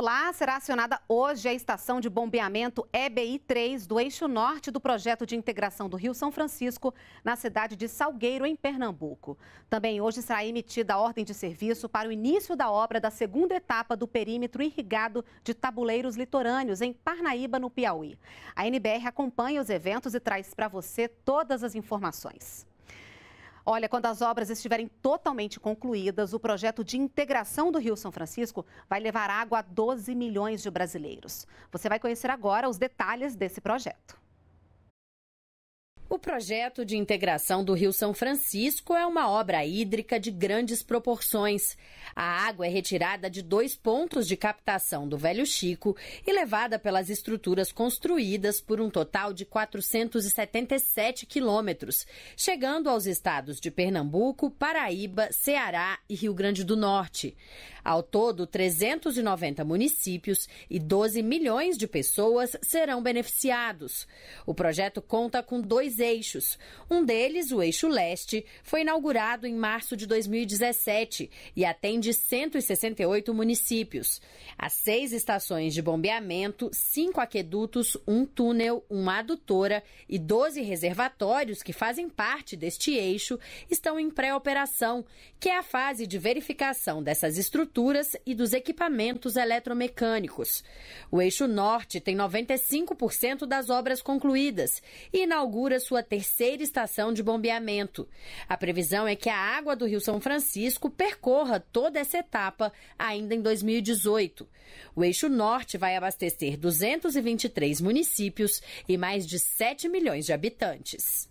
Olá, será acionada hoje a estação de bombeamento EBI 3 do eixo norte do projeto de integração do Rio São Francisco na cidade de Salgueiro, em Pernambuco. Também hoje será emitida a ordem de serviço para o início da obra da segunda etapa do perímetro irrigado de tabuleiros litorâneos em Parnaíba, no Piauí. A NBR acompanha os eventos e traz para você todas as informações. Olha, quando as obras estiverem totalmente concluídas, o projeto de integração do Rio São Francisco vai levar água a 12 milhões de brasileiros. Você vai conhecer agora os detalhes desse projeto. O projeto de integração do Rio São Francisco é uma obra hídrica de grandes proporções. A água é retirada de dois pontos de captação do Velho Chico e levada pelas estruturas construídas por um total de 477 quilômetros, chegando aos estados de Pernambuco, Paraíba, Ceará e Rio Grande do Norte. Ao todo, 390 municípios e 12 milhões de pessoas serão beneficiados. O projeto conta com dois eixos. Um deles, o eixo leste, foi inaugurado em março de 2017 e atende 168 municípios. Há seis estações de bombeamento, cinco aquedutos, um túnel, uma adutora e 12 reservatórios que fazem parte deste eixo estão em pré-operação, que é a fase de verificação dessas estruturas e dos equipamentos eletromecânicos. O eixo norte tem 95% das obras concluídas e inaugura sua terceira estação de bombeamento. A previsão é que a água do Rio São Francisco percorra toda essa etapa ainda em 2018. O eixo norte vai abastecer 223 municípios e mais de 7 milhões de habitantes.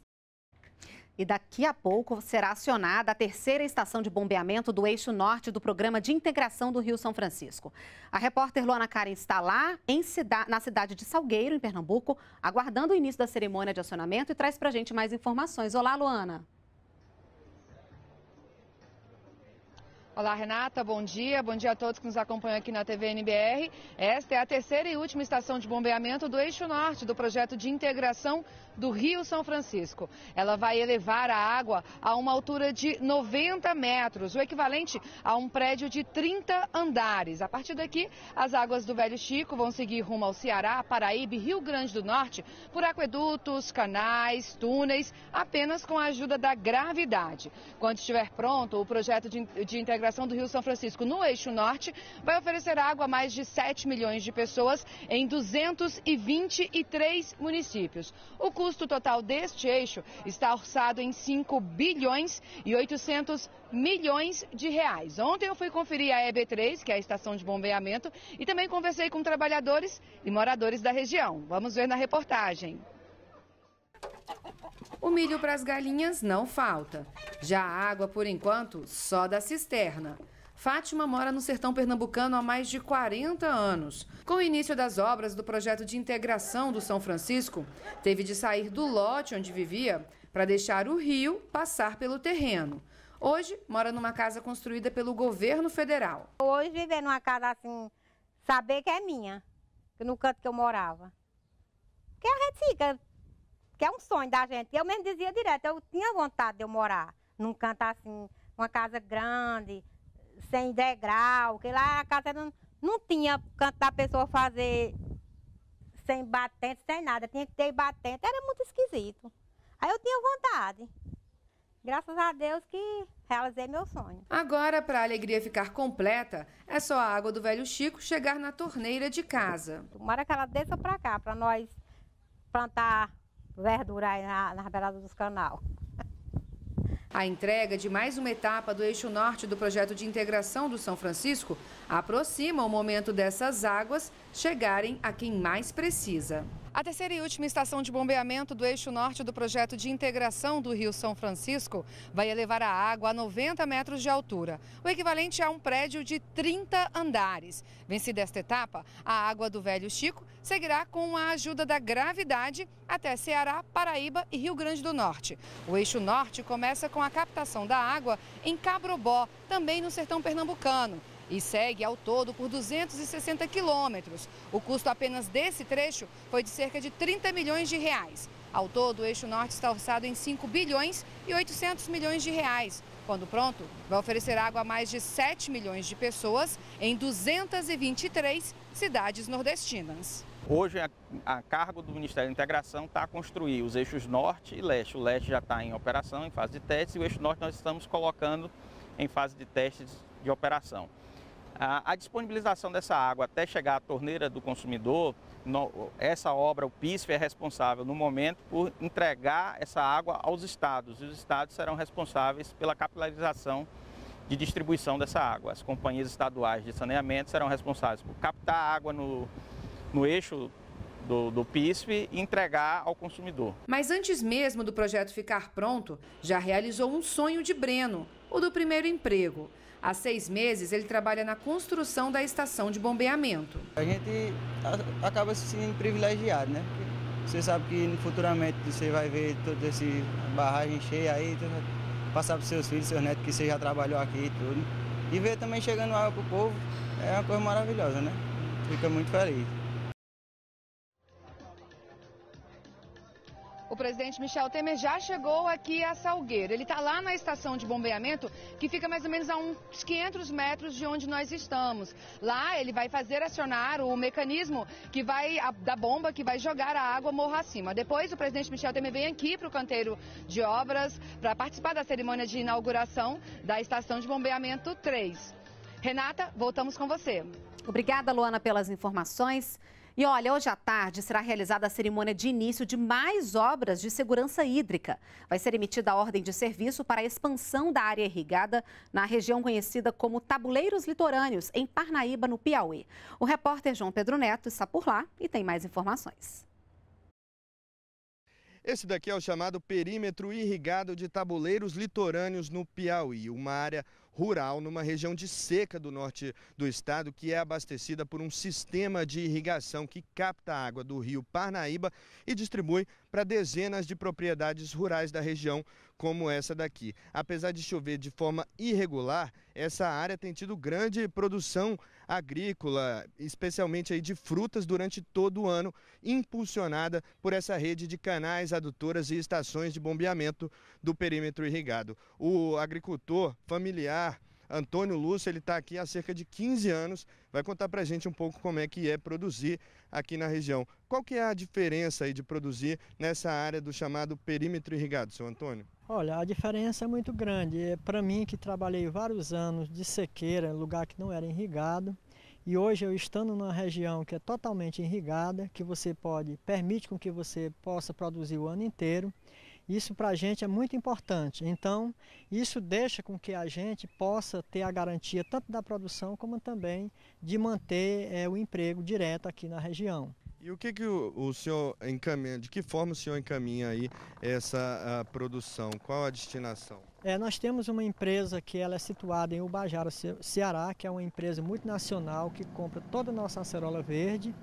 E daqui a pouco será acionada a terceira estação de bombeamento do eixo norte do Programa de Integração do Rio São Francisco. A repórter Luana Karen está lá cida na cidade de Salgueiro, em Pernambuco, aguardando o início da cerimônia de acionamento e traz para a gente mais informações. Olá, Luana. Olá, Renata, bom dia. Bom dia a todos que nos acompanham aqui na TV NBR. Esta é a terceira e última estação de bombeamento do Eixo Norte do projeto de integração do Rio São Francisco. Ela vai elevar a água a uma altura de 90 metros, o equivalente a um prédio de 30 andares. A partir daqui, as águas do Velho Chico vão seguir rumo ao Ceará, Paraíba e Rio Grande do Norte por aquedutos, canais, túneis, apenas com a ajuda da gravidade. Quando estiver pronto, o projeto de, de integração integração do Rio São Francisco no eixo norte vai oferecer água a mais de 7 milhões de pessoas em 223 municípios. O custo total deste eixo está orçado em 5 bilhões e 800 milhões de reais. Ontem eu fui conferir a EB3, que é a estação de bombeamento, e também conversei com trabalhadores e moradores da região. Vamos ver na reportagem. O milho para as galinhas não falta. Já a água, por enquanto, só da cisterna. Fátima mora no sertão pernambucano há mais de 40 anos. Com o início das obras do projeto de integração do São Francisco, teve de sair do lote onde vivia para deixar o rio passar pelo terreno. Hoje, mora numa casa construída pelo governo federal. Hoje, viver numa casa assim, saber que é minha, no canto que eu morava. Porque a gente fica que é um sonho da gente. Eu mesmo dizia direto, eu tinha vontade de eu morar num canto assim, uma casa grande, sem degrau, que lá a casa não, não tinha canto da pessoa fazer sem batente, sem nada, tinha que ter batente, era muito esquisito. Aí eu tinha vontade. Graças a Deus que realizei meu sonho. Agora, para a alegria ficar completa, é só a água do velho Chico chegar na torneira de casa. Tomara que ela desça para cá, para nós plantar verdura aí na, na beirada dos canal. A entrega de mais uma etapa do eixo norte do projeto de integração do São Francisco aproxima o momento dessas águas chegarem a quem mais precisa. A terceira e última estação de bombeamento do eixo norte do projeto de integração do Rio São Francisco vai elevar a água a 90 metros de altura, o equivalente a um prédio de 30 andares. Vencida esta etapa, a água do Velho Chico seguirá com a ajuda da gravidade até Ceará, Paraíba e Rio Grande do Norte. O eixo norte começa com a captação da água em Cabrobó, também no sertão pernambucano e segue ao todo por 260 quilômetros. O custo apenas desse trecho foi de cerca de 30 milhões de reais. Ao todo, o eixo norte está orçado em 5 bilhões e 800 milhões de reais. Quando pronto, vai oferecer água a mais de 7 milhões de pessoas em 223 cidades nordestinas. Hoje, a, a cargo do Ministério da Integração está a construir os eixos norte e leste. O leste já está em operação, em fase de teste, e o eixo norte nós estamos colocando em fase de testes de operação. A, disponibilização dessa água até chegar à torneira do consumidor, essa obra, o PISF, é responsável no momento por entregar essa água aos estados. E os estados serão responsáveis pela capitalização de distribuição dessa água. As companhias estaduais de saneamento serão responsáveis por captar a água no, no eixo do, do PISF e entregar ao consumidor. Mas antes mesmo do projeto ficar pronto, já realizou um sonho de Breno, o do primeiro emprego. Há seis meses, ele trabalha na construção da estação de bombeamento. A gente acaba se sentindo privilegiado, né? Você sabe que futuramente você vai ver toda essa barragem cheia aí, então passar para seus filhos, seus netos, que você já trabalhou aqui e tudo. E ver também chegando água para o povo é uma coisa maravilhosa, né? Fica muito feliz. O presidente Michel Temer já chegou aqui a Salgueiro. Ele está lá na estação de bombeamento, que fica mais ou menos a uns 500 metros de onde nós estamos. Lá ele vai fazer acionar o mecanismo que vai a, da bomba que vai jogar a água morro acima. Depois o presidente Michel Temer vem aqui para o canteiro de obras para participar da cerimônia de inauguração da estação de bombeamento 3. Renata, voltamos com você. Obrigada, Luana, pelas informações. E olha, hoje à tarde será realizada a cerimônia de início de mais obras de segurança hídrica. Vai ser emitida a ordem de serviço para a expansão da área irrigada na região conhecida como Tabuleiros Litorâneos, em Parnaíba, no Piauí. O repórter João Pedro Neto está por lá e tem mais informações. Esse daqui é o chamado perímetro irrigado de tabuleiros litorâneos no Piauí, uma área rural, numa região de seca do norte do estado, que é abastecida por um sistema de irrigação que capta a água do rio Parnaíba e distribui para dezenas de propriedades rurais da região, como essa daqui. Apesar de chover de forma irregular, essa área tem tido grande produção agrícola, especialmente aí de frutas durante todo o ano, impulsionada por essa rede de canais, adutoras e estações de bombeamento do perímetro irrigado. O agricultor familiar Antônio Lúcio, ele está aqui há cerca de 15 anos, vai contar para a gente um pouco como é que é produzir aqui na região. Qual que é a diferença aí de produzir nessa área do chamado perímetro irrigado, seu Antônio? Olha, a diferença é muito grande. É, para mim, que trabalhei vários anos de sequeira, lugar que não era irrigado, e hoje eu estando numa região que é totalmente irrigada, que você pode, permite com que você possa produzir o ano inteiro, isso para a gente é muito importante. Então, isso deixa com que a gente possa ter a garantia tanto da produção como também de manter é, o emprego direto aqui na região. E o que, que o, o, senhor encaminha, de que forma o senhor encaminha aí essa produção? Qual a destinação? É, nós temos uma empresa que ela é situada em Ubajara, Ceará, que é uma empresa multinacional que compra toda a nossa acerola verde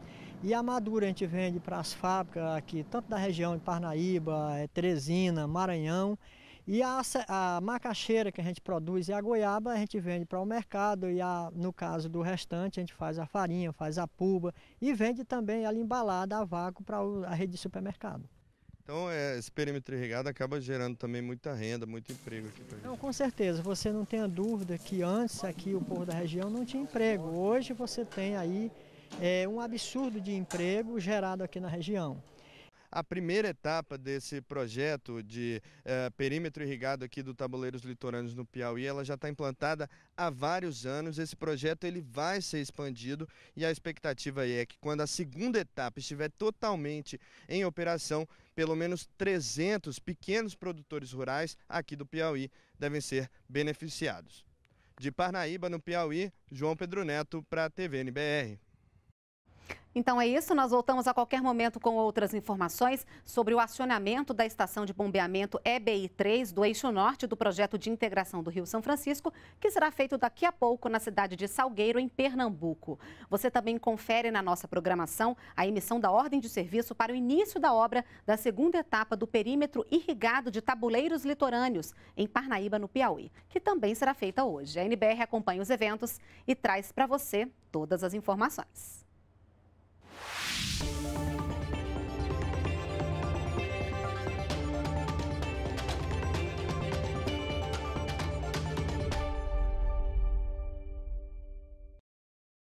e a madura a gente vende para as fábricas aqui, tanto da região de Parnaíba, eh, Teresina, Maranhão. E a, a, macaxeira que a gente produz e é a goiaba a gente vende para o mercado e a, no caso do restante a gente faz a farinha, faz a pulba e vende também ela embalada a vácuo para a rede de supermercado. Então é, esse perímetro irrigado acaba gerando também muita renda, muito emprego aqui para Não, com certeza. Você não tenha dúvida que antes aqui o povo da região não tinha emprego. Hoje você tem aí é, um absurdo de emprego gerado aqui na região. A primeira etapa desse projeto de eh, perímetro irrigado aqui do Tabuleiros Litorâneos no Piauí, ela já está implantada há vários anos. Esse projeto ele vai ser expandido e a expectativa é que quando a segunda etapa estiver totalmente em operação, pelo menos 300 pequenos produtores rurais aqui do Piauí devem ser beneficiados. De Parnaíba, no Piauí, João Pedro Neto para a TVNBR. Então é isso, nós voltamos a qualquer momento com outras informações sobre o acionamento da estação de bombeamento EBI-3 do Eixo Norte do projeto de integração do Rio São Francisco, que será feito daqui a pouco na cidade de Salgueiro, em Pernambuco. Você também confere na nossa programação a emissão da ordem de serviço para o início da obra da segunda etapa do perímetro irrigado de tabuleiros litorâneos em Parnaíba, no Piauí, que também será feita hoje. A NBR acompanha os eventos e traz para você todas as informações.